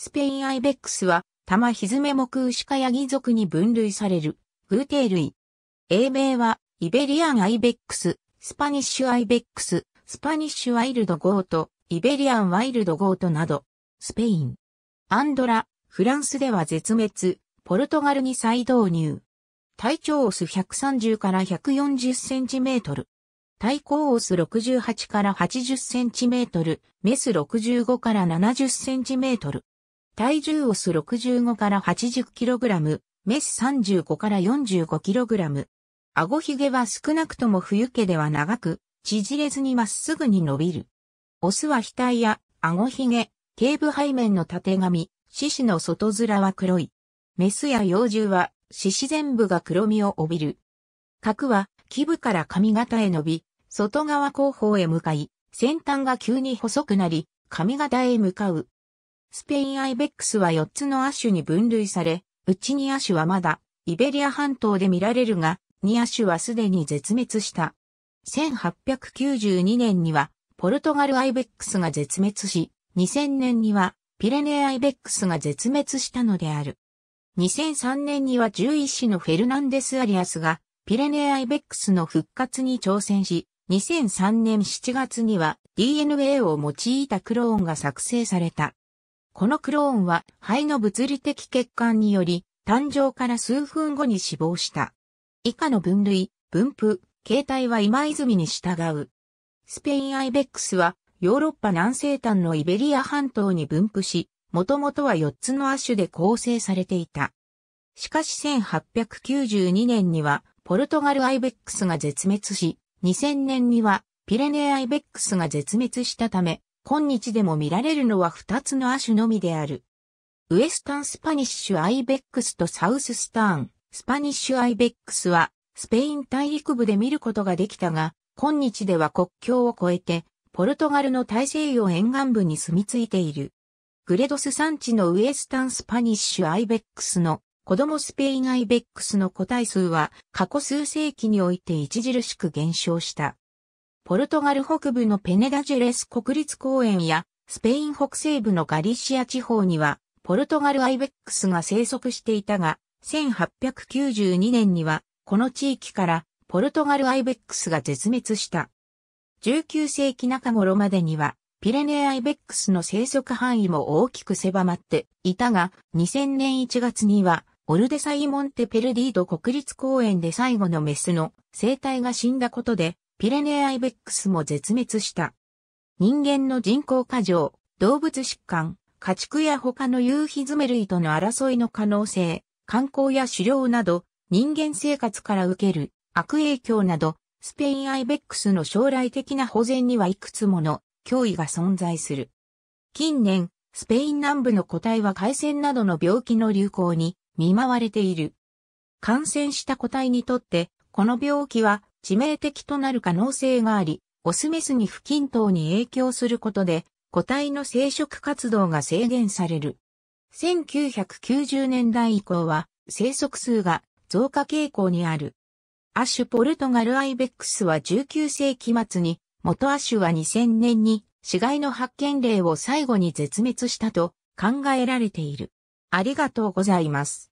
スペインアイベックスは、タマヒズメ目牛かヤギ族に分類される、偶ー類。英名は、イベリアンアイベックス、スパニッシュアイベックス、スパニッシュワイルドゴート、イベリアンワイルドゴートなど、スペイン。アンドラ、フランスでは絶滅、ポルトガルに再導入。体長オス130から140センチメートル。体高オス68から80センチメートル、メス65から70センチメートル。体重オス65から8 0ラム、メス35から4 5ラム。顎ひげは少なくとも冬毛では長く、縮れずにまっすぐに伸びる。オスは額や顎ひげ、頸部背面の縦髪、獅子の外面は黒い。メスや幼獣は獅子全部が黒みを帯びる。角は基部から髪型へ伸び、外側後方へ向かい、先端が急に細くなり、髪型へ向かう。スペインアイベックスは4つの亜種に分類され、うち2亜種はまだ、イベリア半島で見られるが、2亜種はすでに絶滅した。1892年には、ポルトガルアイベックスが絶滅し、2000年には、ピレネアイベックスが絶滅したのである。2003年には11種のフェルナンデス・アリアスが、ピレネアイベックスの復活に挑戦し、2003年7月には DNA を用いたクローンが作成された。このクローンは肺の物理的欠陥により、誕生から数分後に死亡した。以下の分類、分布、形態は今泉に従う。スペインアイベックスはヨーロッパ南西端のイベリア半島に分布し、もともとは4つの亜種で構成されていた。しかし1892年にはポルトガルアイベックスが絶滅し、2000年にはピレネアイベックスが絶滅したため、今日でも見られるのは2つの亜種のみである。ウエスタンスパニッシュアイベックスとサウススターン、スパニッシュアイベックスは、スペイン大陸部で見ることができたが、今日では国境を越えて、ポルトガルの大西洋沿岸部に住み着いている。グレドス産地のウエスタンスパニッシュアイベックスの子供スペインアイベックスの個体数は過去数世紀において著しく減少した。ポルトガル北部のペネダジュレス国立公園や、スペイン北西部のガリシア地方には、ポルトガルアイベックスが生息していたが、1892年には、この地域から、ポルトガルアイベックスが絶滅した。19世紀中頃までには、ピレネアイベックスの生息範囲も大きく狭まっていたが、2000年1月には、オルデサイモンテペルディード国立公園で最後のメスの生態が死んだことで、ピレネアイベックスも絶滅した。人間の人口過剰、動物疾患、家畜や他の有ヒズメ類との争いの可能性、観光や狩猟など、人間生活から受ける悪影響など、スペインアイベックスの将来的な保全にはいくつもの脅威が存在する。近年、スペイン南部の個体は海鮮などの病気の流行に見舞われている。感染した個体にとって、この病気は致命的となる可能性があり、オスメスに不均等に影響することで、個体の生殖活動が制限される。1990年代以降は、生息数が増加傾向にある。アッシュポルトガルアイベックスは19世紀末に、元アッシュは2000年に死骸の発見例を最後に絶滅したと考えられている。ありがとうございます。